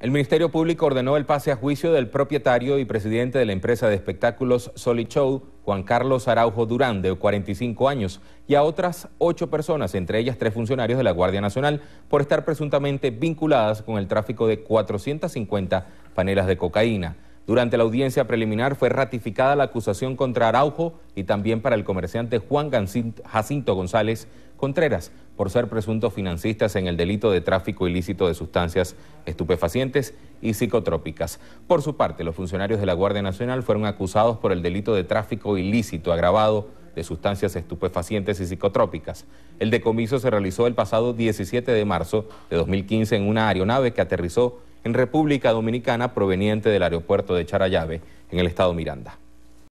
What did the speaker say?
El Ministerio Público ordenó el pase a juicio del propietario y presidente de la empresa de espectáculos Solid Show, Juan Carlos Araujo Durán, de 45 años, y a otras ocho personas, entre ellas tres funcionarios de la Guardia Nacional, por estar presuntamente vinculadas con el tráfico de 450 panelas de cocaína. Durante la audiencia preliminar fue ratificada la acusación contra Araujo y también para el comerciante Juan Jacinto González Contreras por ser presuntos financiistas en el delito de tráfico ilícito de sustancias estupefacientes y psicotrópicas. Por su parte, los funcionarios de la Guardia Nacional fueron acusados por el delito de tráfico ilícito agravado de sustancias estupefacientes y psicotrópicas. El decomiso se realizó el pasado 17 de marzo de 2015 en una aeronave que aterrizó en República Dominicana proveniente del aeropuerto de Charayave, en el estado Miranda.